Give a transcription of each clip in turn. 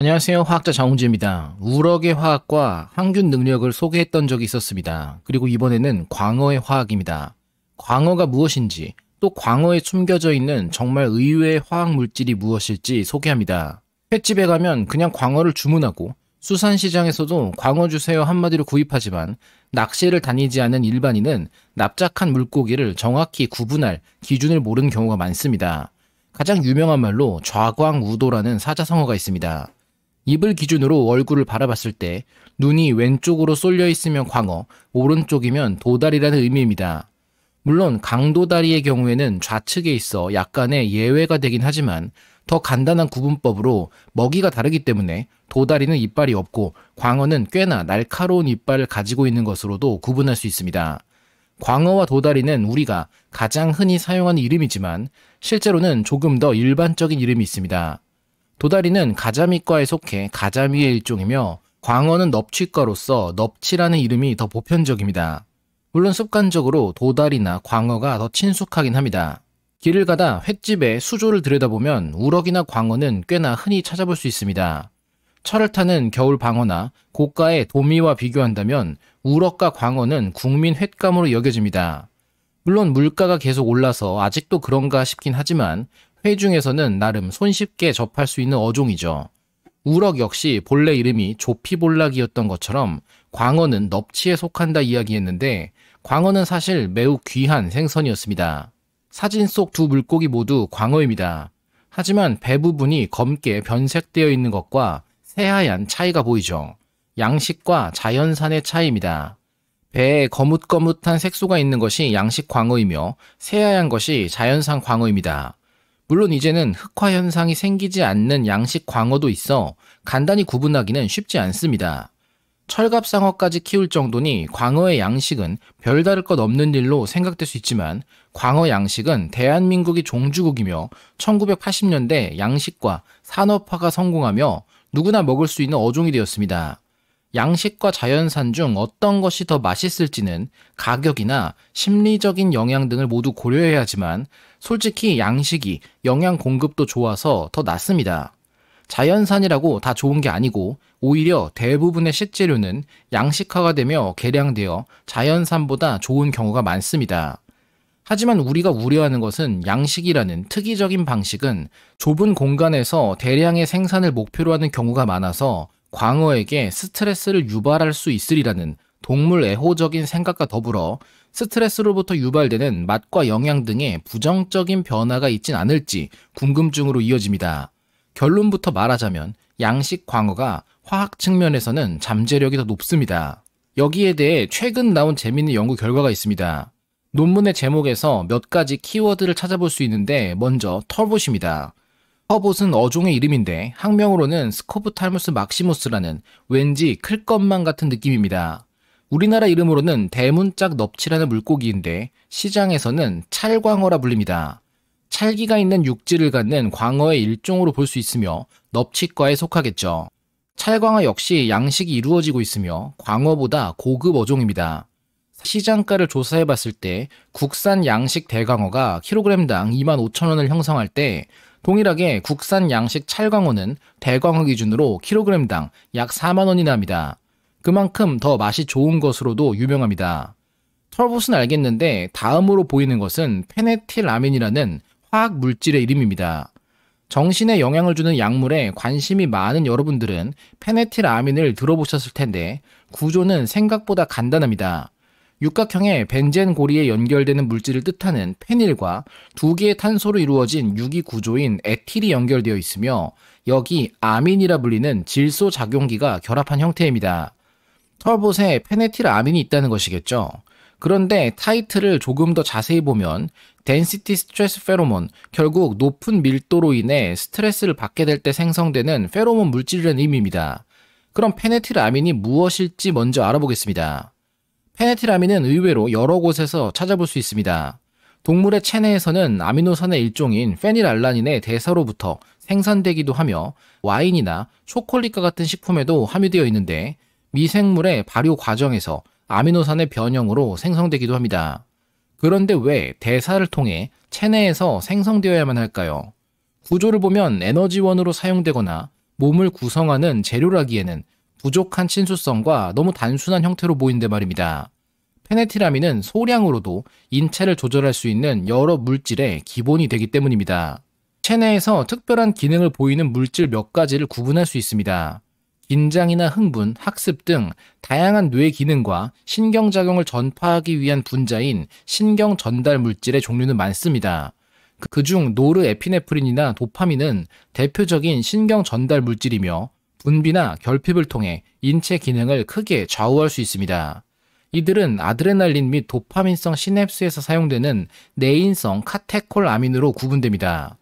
안녕하세요. 화학자 정홍지입니다 우럭의 화학과 항균 능력을 소개했던 적이 있었습니다. 그리고 이번에는 광어의 화학입니다. 광어가 무엇인지, 또 광어에 숨겨져 있는 정말 의외의 화학 물질이 무엇일지 소개합니다. 횟집에 가면 그냥 광어를 주문하고 수산시장에서도 광어 주세요 한마디로 구입하지만 낚시를 다니지 않은 일반인은 납작한 물고기를 정확히 구분할 기준을 모르는 경우가 많습니다. 가장 유명한 말로 좌광우도라는 사자성어가 있습니다. 입을 기준으로 얼굴을 바라봤을 때 눈이 왼쪽으로 쏠려 있으면 광어, 오른쪽이면 도다리라는 의미입니다. 물론 강도다리의 경우에는 좌측에 있어 약간의 예외가 되긴 하지만 더 간단한 구분법으로 먹이가 다르기 때문에 도다리는 이빨이 없고 광어는 꽤나 날카로운 이빨을 가지고 있는 것으로도 구분할 수 있습니다. 광어와 도다리는 우리가 가장 흔히 사용하는 이름이지만 실제로는 조금 더 일반적인 이름이 있습니다. 도다리는 가자미과에 속해 가자미의 일종이며 광어는 넙치과로서 넙치라는 이름이 더 보편적입니다. 물론 습관적으로 도다리나 광어가 더 친숙하긴 합니다. 길을 가다 횟집에 수조를 들여다보면 우럭이나 광어는 꽤나 흔히 찾아볼 수 있습니다. 철을 타는 겨울 방어나 고가의 도미와 비교한다면 우럭과 광어는 국민 횟감으로 여겨집니다. 물론 물가가 계속 올라서 아직도 그런가 싶긴 하지만 회중에서는 나름 손쉽게 접할 수 있는 어종이죠. 우럭 역시 본래 이름이 조피볼락이었던 것처럼 광어는 넙치에 속한다 이야기했는데 광어는 사실 매우 귀한 생선이었습니다. 사진 속 두 물고기 모두 광어입니다. 하지만 배 부분이 검게 변색되어 있는 것과 새하얀 차이가 보이죠. 양식과 자연산의 차이입니다. 배에 거뭇거뭇한 색소가 있는 것이 양식 광어이며 새하얀 것이 자연산 광어입니다. 물론 이제는 흑화 현상이 생기지 않는 양식 광어도 있어 간단히 구분하기는 쉽지 않습니다. 철갑상어까지 키울 정도니 광어의 양식은 별다를 것 없는 일로 생각될 수 있지만 광어 양식은 대한민국이 종주국이며 1980년대 양식과 산업화가 성공하며 누구나 먹을 수 있는 어종이 되었습니다. 양식과 자연산 중 어떤 것이 더 맛있을지는 가격이나 심리적인 영향 등을 모두 고려해야지만 하 솔직히 양식이 영양 공급도 좋아서 더 낫습니다. 자연산이라고 다 좋은 게 아니고 오히려 대부분의 식재료는 양식화가 되며 개량되어 자연산보다 좋은 경우가 많습니다. 하지만 우리가 우려하는 것은 양식이라는 특이적인 방식은 좁은 공간에서 대량의 생산을 목표로 하는 경우가 많아서 광어에게 스트레스를 유발할 수 있으리라는 동물 애호적인 생각과 더불어 스트레스로부터 유발되는 맛과 영양 등의 부정적인 변화가 있진 않을지 궁금증으로 이어집니다. 결론부터 말하자면 양식 광어가 화학 측면에서는 잠재력이 더 높습니다. 여기에 대해 최근 나온 재미있는 연구 결과가 있습니다. 논문의 제목에서 몇 가지 키워드를 찾아볼 수 있는데 먼저 털봇입니다. 허봇은 어종의 이름인데 학명으로는 스코브탈무스 막시무스라는 왠지 클 것만 같은 느낌입니다. 우리나라 이름으로는 대문짝 넙치라는 물고기인데 시장에서는 찰광어라 불립니다. 찰기가 있는 육지를 갖는 광어의 일종으로 볼 수 있으며 넙치과에 속하겠죠. 찰광어 역시 양식이 이루어지고 있으며 광어보다 고급 어종입니다. 시장가를 조사해 봤을 때 국산 양식 대광어가 킬로그램당 25,000원을 형성할 때 동일하게 국산 양식 찰광호는 대광호 기준으로 킬로그램당 약 4만원이나 합니다. 그만큼 더 맛이 좋은 것으로도 유명합니다. 털봇은 알겠는데 다음으로 보이는 것은 페네틸라민이라는 화학 물질의 이름입니다. 정신에 영향을 주는 약물에 관심이 많은 여러분들은 페네틸라민을 들어보셨을 텐데 구조는 생각보다 간단합니다. 육각형의 벤젠 고리에 연결되는 물질을 뜻하는 페닐과 두 개의 탄소로 이루어진 유기 구조인 에틸이 연결되어 있으며 여기 아민이라 불리는 질소 작용기가 결합한 형태입니다. 털봇에 페네틸 아민이 있다는 것이겠죠. 그런데 타이틀을 조금 더 자세히 보면 덴시티 스트레스 페로몬 결국 높은 밀도로 인해 스트레스를 받게 될 때 생성되는 페로몬 물질이라는 의미입니다. 그럼 페네틸 아민이 무엇일지 먼저 알아보겠습니다. 페네티라민은 의외로 여러 곳에서 찾아볼 수 있습니다. 동물의 체내에서는 아미노산의 일종인 페닐알라닌의 대사로부터 생산되기도 하며 와인이나 초콜릿과 같은 식품에도 함유되어 있는데 미생물의 발효 과정에서 아미노산의 변형으로 생성되기도 합니다. 그런데 왜 대사를 통해 체내에서 생성되어야만 할까요? 구조를 보면 에너지원으로 사용되거나 몸을 구성하는 재료라기에는 부족한 친수성과 너무 단순한 형태로 보인는 말입니다. 페네티라민은 소량으로도 인체를 조절할 수 있는 여러 물질의 기본이 되기 때문입니다. 체내에서 특별한 기능을 보이는 물질 몇 가지를 구분할 수 있습니다. 긴장이나 흥분, 학습 등 다양한 뇌 기능과 신경작용을 전파하기 위한 분자인 신경 전달 물질의 종류는 많습니다. 그 중 노르에피네프린이나 도파민은 대표적인 신경 전달 물질이며 분비나 결핍을 통해 인체 기능을 크게 좌우할 수 있습니다. 이들은 아드레날린 및 도파민성 시냅스에서 사용되는 내인성 카테콜 아민으로 구분됩니다.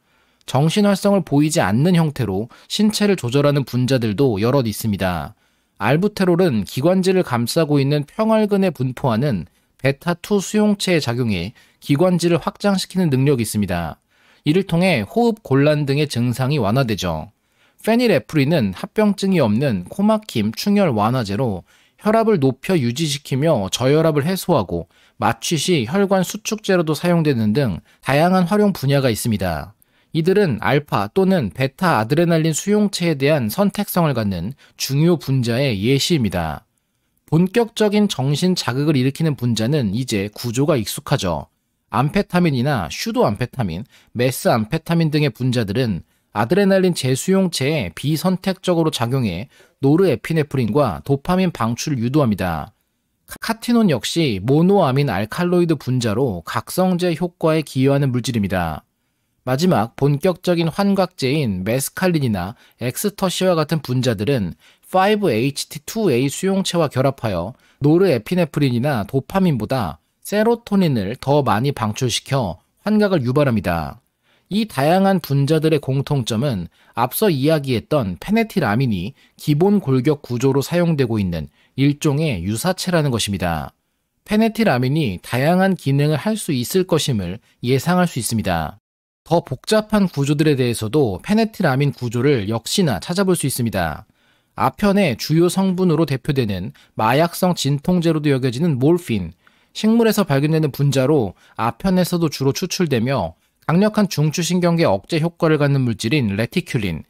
정신활성을 보이지 않는 형태로 신체를 조절하는 분자들도 여럿 있습니다. 알부테롤은 기관지를 감싸고 있는 평활근에 분포하는 베타2 수용체의 작용에 기관지를 확장시키는 능력이 있습니다. 이를 통해 호흡 곤란 등의 증상이 완화되죠. 페닐에프린은 합병증이 없는 코막힘 충혈 완화제로 혈압을 높여 유지시키며 저혈압을 해소하고 마취 시 혈관 수축제로도 사용되는 등 다양한 활용 분야가 있습니다. 이들은 알파 또는 베타 아드레날린 수용체에 대한 선택성을 갖는 중요 분자의 예시입니다. 본격적인 정신 자극을 일으키는 분자는 이제 구조가 익숙하죠. 암페타민이나 슈도암페타민, 메스암페타민 등의 분자들은 아드레날린 재수용체에 비선택적으로 작용해 노르에피네프린과 도파민 방출을 유도합니다. 카티논 역시 모노아민 알칼로이드 분자로 각성제 효과에 기여하는 물질입니다. 마지막 본격적인 환각제인 메스칼린이나 엑스터시와 같은 분자들은 5-HT2A 수용체와 결합하여 노르에피네프린이나 도파민보다 세로토닌을 더 많이 방출시켜 환각을 유발합니다. 이 다양한 분자들의 공통점은 앞서 이야기했던 페네티라민이 기본 골격 구조로 사용되고 있는 일종의 유사체라는 것입니다. 페네티라민이 다양한 기능을 할 수 있을 것임을 예상할 수 있습니다. 더 복잡한 구조들에 대해서도 페네티라민 구조를 역시나 찾아볼 수 있습니다. 아편의 주요 성분으로 대표되는 마약성 진통제로도 여겨지는 몰핀, 식물에서 발견되는 분자로 아편에서도 주로 추출되며 강력한 중추신경계 억제 효과를 갖는 물질인 레티큘린.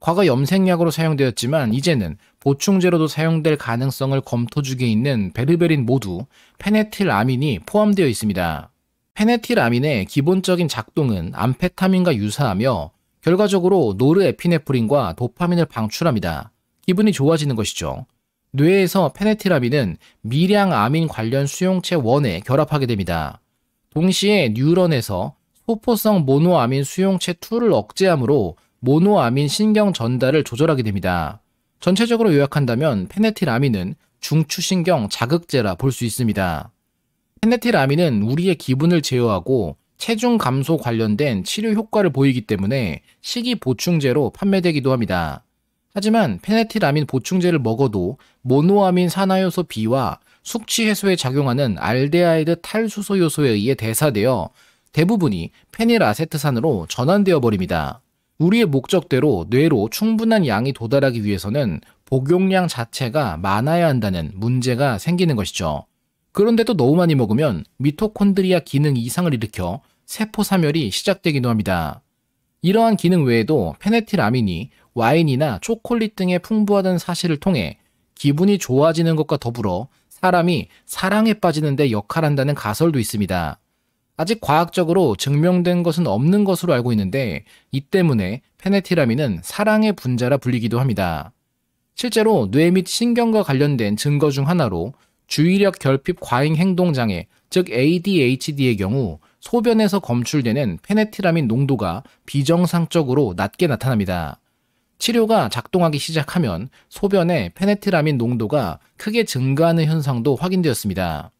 과거 염색약으로 사용되었지만 이제는 보충제로도 사용될 가능성을 검토 중에 있는 베르베린 모두 페네틸아민이 포함되어 있습니다. 페네틸아민의 기본적인 작동은 암페타민과 유사하며 결과적으로 노르에피네프린과 도파민을 방출합니다. 기분이 좋아지는 것이죠. 뇌에서 페네틸아민은 미량 아민 관련 수용체 원에 결합하게 됩니다. 동시에 뉴런에서 호포성 모노아민 수용체 2를 억제함으로 모노아민 신경 전달을 조절하게 됩니다. 전체적으로 요약한다면 페네틸아민은 중추신경 자극제라 볼 수 있습니다. 페네틸아민은 우리의 기분을 제어하고 체중 감소 관련된 치료 효과를 보이기 때문에 식이 보충제로 판매되기도 합니다. 하지만 페네틸아민 보충제를 먹어도 모노아민 산화효소 B와 숙취 해소에 작용하는 알데하이드 탈수소 요소에 의해 대사되어 대부분이 페닐 아세트산으로 전환되어 버립니다. 우리의 목적대로 뇌로 충분한 양이 도달하기 위해서는 복용량 자체가 많아야 한다는 문제가 생기는 것이죠. 그런데 또 너무 많이 먹으면 미토콘드리아 기능 이상을 일으켜 세포 사멸이 시작되기도 합니다. 이러한 기능 외에도 페네틸아민이 와인이나 초콜릿 등에 풍부하다는 사실을 통해 기분이 좋아지는 것과 더불어 사람이 사랑에 빠지는 데 역할한다는 가설도 있습니다. 아직 과학적으로 증명된 것은 없는 것으로 알고 있는데 이 때문에 페네티라민은 사랑의 분자라 불리기도 합니다. 실제로 뇌 및 신경과 관련된 증거 중 하나로 주의력 결핍 과잉 행동 장애, 즉 ADHD의 경우 소변에서 검출되는 페네티라민 농도가 비정상적으로 낮게 나타납니다. 치료가 작동하기 시작하면 소변에 페네티라민 농도가 크게 증가하는 현상도 확인되었습니다.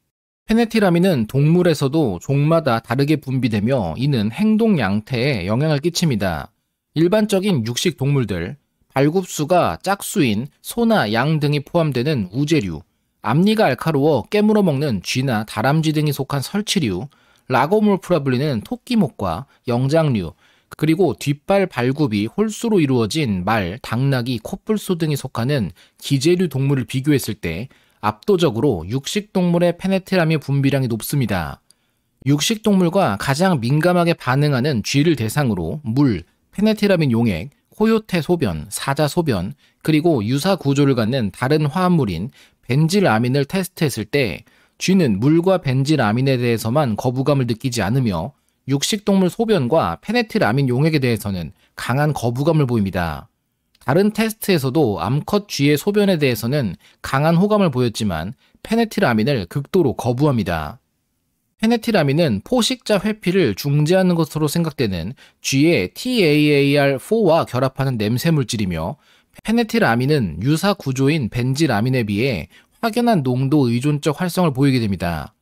페네티라민은 동물에서도 종마다 다르게 분비되며 이는 행동 양태에 영향을 끼칩니다. 일반적인 육식 동물들, 발굽수가 짝수인 소나 양 등이 포함되는 우제류, 앞니가 알카로워 깨물어 먹는 쥐나 다람쥐 등이 속한 설치류, 라고몰프라 불리는 토끼목과 영장류, 그리고 뒷발 발굽이 홀수로 이루어진 말, 당나귀, 코뿔소 등이 속하는 기재류 동물을 비교했을 때 압도적으로 육식동물의 페네트라미 분비량이 높습니다. 육식동물과 가장 민감하게 반응하는 쥐를 대상으로 물, 페네트라민 용액, 코요테 소변, 사자 소변, 그리고 유사 구조를 갖는 다른 화합물인 벤질아민을 테스트했을 때 쥐는 물과 벤질아민에 대해서만 거부감을 느끼지 않으며 육식동물 소변과 페네트라민 용액에 대해서는 강한 거부감을 보입니다. 다른 테스트에서도 암컷 쥐의 소변에 대해서는 강한 호감을 보였지만 페네티라민을 극도로 거부합니다. 페네티라민은 포식자 회피를 중재하는 것으로 생각되는 쥐의 TAAR4와 결합하는 냄새 물질이며 페네티라민은 유사 구조인 벤지라민에 비해 확연한 농도 의존적 활성을 보이게 됩니다.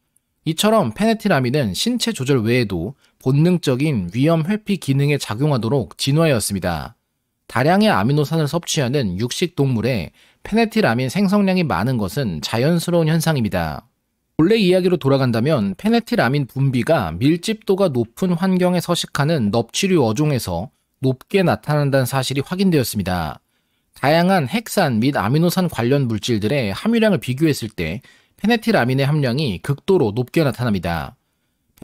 이처럼 페네티라민은 신체 조절 외에도 본능적인 위험 회피 기능에 작용하도록 진화하였습니다. 다량의 아미노산을 섭취하는 육식 동물에 페네티라민 생성량이 많은 것은 자연스러운 현상입니다. 본래 이야기로 돌아간다면 페네티라민 분비가 밀집도가 높은 환경에 서식하는 넙치류 어종에서 높게 나타난다는 사실이 확인되었습니다. 다양한 핵산 및 아미노산 관련 물질들의 함유량을 비교했을 때 페네티라민의 함량이 극도로 높게 나타납니다.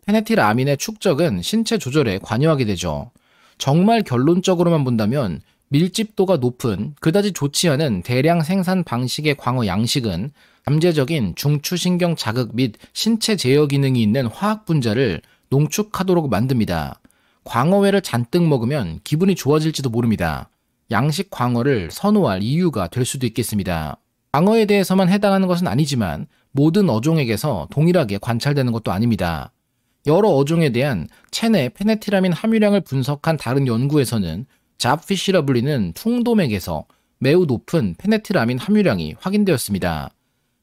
페네티라민의 축적은 신체 조절에 관여하게 되죠. 정말 결론적으로만 본다면 밀집도가 높은 그다지 좋지 않은 대량 생산 방식의 광어 양식은 잠재적인 중추신경 자극 및 신체 제어 기능이 있는 화학 분자를 농축하도록 만듭니다. 광어회를 잔뜩 먹으면 기분이 좋아질지도 모릅니다. 양식 광어를 선호할 이유가 될 수도 있겠습니다. 광어에 대해서만 해당하는 것은 아니지만 모든 어종에게서 동일하게 관찰되는 것도 아닙니다. 여러 어종에 대한 체내 페네티라민 함유량을 분석한 다른 연구에서는 잡피쉬라 불리는 퉁돔액에서 매우 높은 페네티라민 함유량이 확인되었습니다.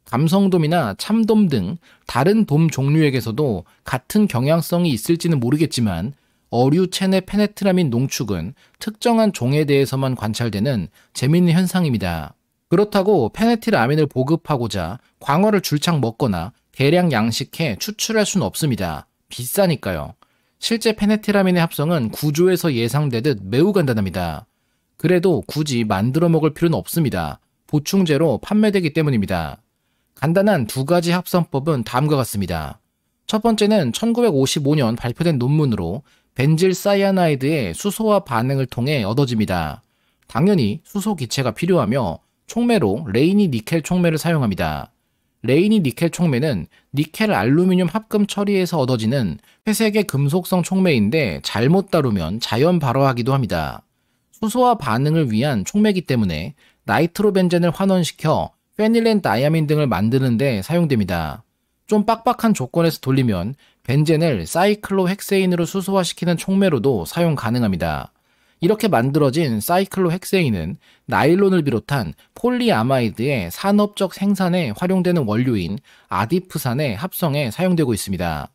감성돔이나 참돔 등 다른 돔 종류에게서도 같은 경향성이 있을지는 모르겠지만 어류 체내 페네트라민 농축은 특정한 종에 대해서만 관찰되는 재미있는 현상입니다. 그렇다고 페네티라민을 보급하고자 광어를 줄창 먹거나 대량 양식해 추출할 수는 없습니다. 비싸니까요. 실제 페네티라민의 합성은 구조에서 예상되듯 매우 간단합니다. 그래도 굳이 만들어 먹을 필요는 없습니다. 보충제로 판매되기 때문입니다. 간단한 두 가지 합성법은 다음과 같습니다. 첫 번째는 1955년 발표된 논문으로 벤질 사이아나이드의 수소와 반응을 통해 얻어집니다. 당연히 수소 기체가 필요하며 촉매로 레이니 니켈 촉매를 사용합니다. 레이니 니켈 촉매는 니켈 알루미늄 합금 처리에서 얻어지는 회색의 금속성 촉매인데 잘못 다루면 자연 발화하기도 합니다. 수소와 반응을 위한 촉매이기 때문에 나이트로벤젠을 환원시켜 페닐렌 다이아민 등을 만드는데 사용됩니다. 좀 빡빡한 조건에서 돌리면 벤젠을 사이클로헥세인으로 수소화시키는 촉매로도 사용 가능합니다. 이렇게 만들어진 사이클로헥세인은 나일론을 비롯한 폴리아마이드의 산업적 생산에 활용되는 원료인 아디프산의 합성에 사용되고 있습니다.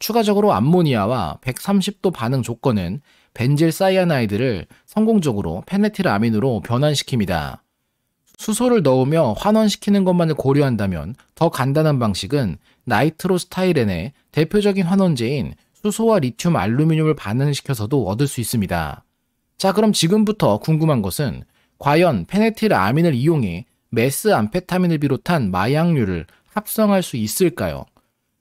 추가적으로 암모니아와 130도 반응 조건은 벤질 사이아나이드를 성공적으로 페네틸 아민으로 변환시킵니다. 수소를 넣으며 환원시키는 것만을 고려한다면 더 간단한 방식은 나이트로스타일렌의 대표적인 환원제인 수소와 리튬 알루미늄을 반응시켜서도 얻을 수 있습니다. 자 그럼 지금부터 궁금한 것은 과연 페네틸 아민을 이용해 메스 암페타민을 비롯한 마약류를 합성할 수 있을까요?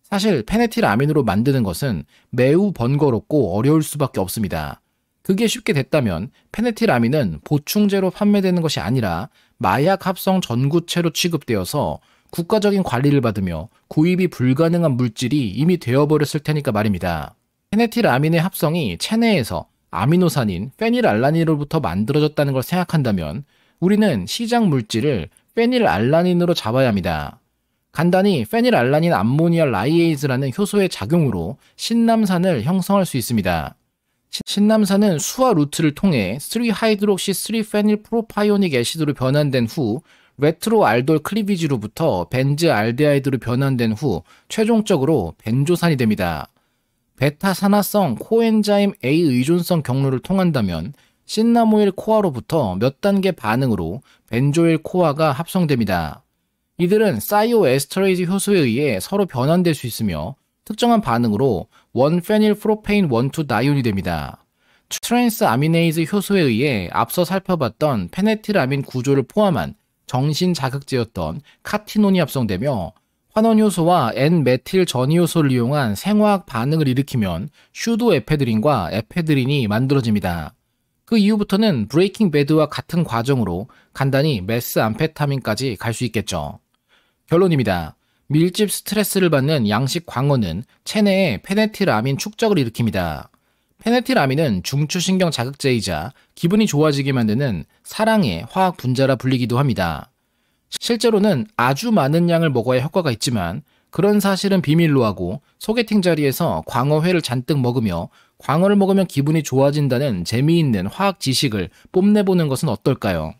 사실 페네틸 아민으로 만드는 것은 매우 번거롭고 어려울 수밖에 없습니다. 그게 쉽게 됐다면 페네틸 아민은 보충제로 판매되는 것이 아니라 마약 합성 전구체로 취급되어서 국가적인 관리를 받으며 구입이 불가능한 물질이 이미 되어버렸을 테니까 말입니다. 페네틸 아민의 합성이 체내에서 아미노산인 페닐알라닌으로부터 만들어졌다는 걸 생각한다면 우리는 시장 물질을 페닐알라닌으로 잡아야 합니다. 간단히 페닐알라닌 암모니아 라이에이즈라는 효소의 작용으로 신남산을 형성할 수 있습니다. 신남산은 수화 루트를 통해 3하이드록시 3페닐 프로파이오닉 애시드로 변환된 후 레트로알돌 클리비지로부터 벤즈알데하이드로 변환된 후 최종적으로 벤조산이 됩니다. 베타 산화성 코엔자임 A 의존성 경로를 통한다면 신나모일 코아로부터 몇 단계 반응으로 벤조일 코아가 합성됩니다. 이들은 사이오에스터레이즈 효소에 의해 서로 변환될 수 있으며 특정한 반응으로 원페닐 프로페인 원투 나이온이 됩니다. 트랜스 아미네이즈 효소에 의해 앞서 살펴봤던 페네틸아민 구조를 포함한 정신 자극제였던 카티논이 합성되며 환원효소와 N메틸 전이효소를 이용한 생화학 반응을 일으키면 슈도 에페드린과 에페드린이 만들어집니다. 그 이후부터는 브레이킹 배드와 같은 과정으로 간단히 메스 암페타민까지 갈 수 있겠죠. 결론입니다. 밀집 스트레스를 받는 양식 광어는 체내에 페네틸아민 축적을 일으킵니다. 페네틸아민은 중추신경 자극제이자 기분이 좋아지게 만드는 사랑의 화학 분자라 불리기도 합니다. 실제로는 아주 많은 양을 먹어야 효과가 있지만 그런 사실은 비밀로 하고 소개팅 자리에서 광어회를 잔뜩 먹으며 광어를 먹으면 기분이 좋아진다는 재미있는 화학 지식을 뽐내보는 것은 어떨까요?